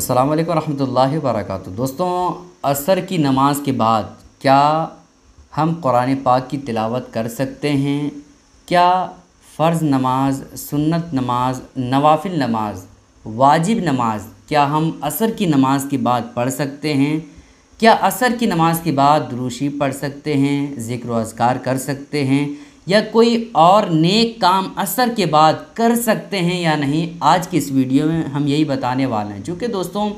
अस्सलाम वालेकुम रहमतुल्लाहि वबरकातुहू दोस्तों असर की नमाज के बाद क्या हम कुरान पाक की तिलावत कर सकते हैं क्या फ़र्ज़ नमाज सुन्नत नमाज नवाफिल नमाज वाजिब नमाज क्या हम असर की नमाज के बाद पढ़ सकते हैं क्या असर की नमाज के बाद दुरूशी पढ़ सकते हैं ज़िक्र अजकार कर सकते हैं या कोई और नेक काम असर के बाद कर सकते हैं या नहीं आज की इस वीडियो में हम यही बताने वाले हैं चूँकि दोस्तों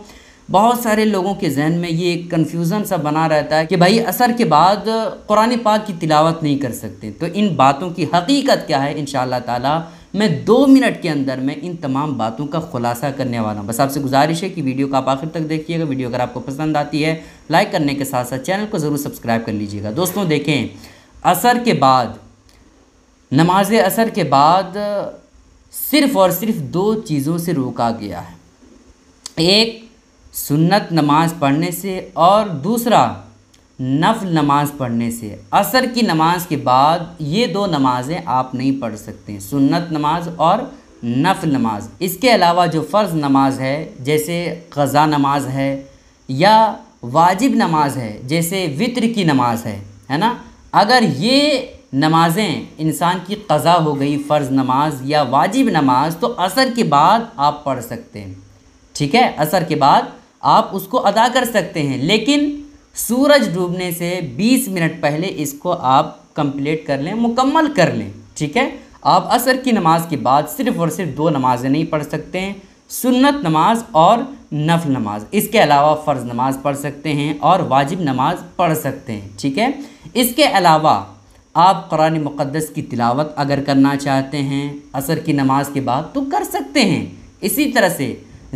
बहुत सारे लोगों के जहन में ये एक कन्फ्यूज़न सा बना रहता है कि भाई असर के बाद कुरान पाक की तिलावत नहीं कर सकते तो इन बातों की हकीकत क्या है इन ताला मैं दो मिनट के अंदर में इन तमाम बातों का खुलासा करने वाला हूँ बस आपसे गुजारिश है कि वीडियो को आप आखिर तक देखिएगा वीडियो अगर आपको पसंद आती है लाइक करने के साथ साथ चैनल को ज़रूर सब्सक्राइब कर लीजिएगा दोस्तों देखें असर के बाद नमाज असर के बाद सिर्फ़ और सिर्फ दो चीज़ों से रोका गया है एक सुन्नत नमाज पढ़ने से और दूसरा नफल नमाज पढ़ने से असर की नमाज के बाद ये दो नमाज़ें आप नहीं पढ़ सकते सुन्नत नमाज और नफल नमाज इसके अलावा जो फ़र्ज़ नमाज है जैसे क़ज़ा नमाज है या वाजिब नमाज है जैसे वित्र की नमाज है है ना अगर ये नमाज़ें इंसान की क़ज़ा हो गई फ़र्ज़ नमाज या वाजिब नमाज तो असर के बाद आप पढ़ सकते हैं ठीक है असर के बाद आप उसको अदा कर सकते हैं लेकिन सूरज डूबने से 20 मिनट पहले इसको आप कंप्लीट कर लें मुकम्मल कर लें ठीक है आप असर की नमाज़ के बाद सिर्फ़ और सिर्फ दो नमाज़ें नहीं पढ़ सकते हैं सुन्नत नमाज और नफल नमाज इसके अलावा फ़र्ज़ नमाज पढ़ सकते हैं और वाजिब नमाज पढ़ सकते हैं ठीक है इसके अलावा आप कुरान मुक़दस की तिलावत अगर करना चाहते हैं असर की नमाज के बाद तो कर सकते हैं इसी तरह से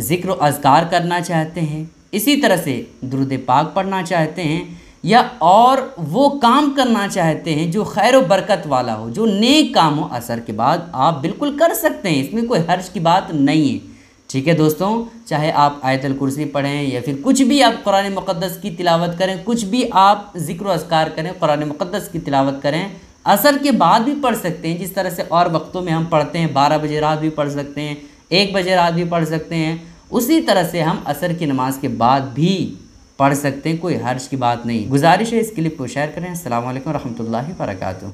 ज़िक्र अजगार करना चाहते हैं इसी तरह से दुरुद पाक पढ़ना चाहते हैं या और वो काम करना चाहते हैं जो खैर बरकत वाला हो जो नेक काम हो असर के बाद आप बिल्कुल कर सकते हैं इसमें कोई हर्ज की बात नहीं है ठीक है दोस्तों चाहे आप आयतल कुर्सी पढ़ें या फिर कुछ भी आप कुरान मुक़दस की तिलावत करें कुछ भी आप ज़िक्र असकार करें कुरान मुक़दस की तिलावत करें असर के बाद भी पढ़ सकते हैं जिस तरह से और वक्तों में हम पढ़ते हैं बारह बजे रात भी पढ़ सकते हैं एक बजे रात भी पढ़ सकते हैं उसी तरह से हम असर की नमाज के बाद भी पढ़ सकते हैं कोई हर्ष की बात नहीं गुजारिश है इस क्लिप को शेयर करें असल वरहमल वर्का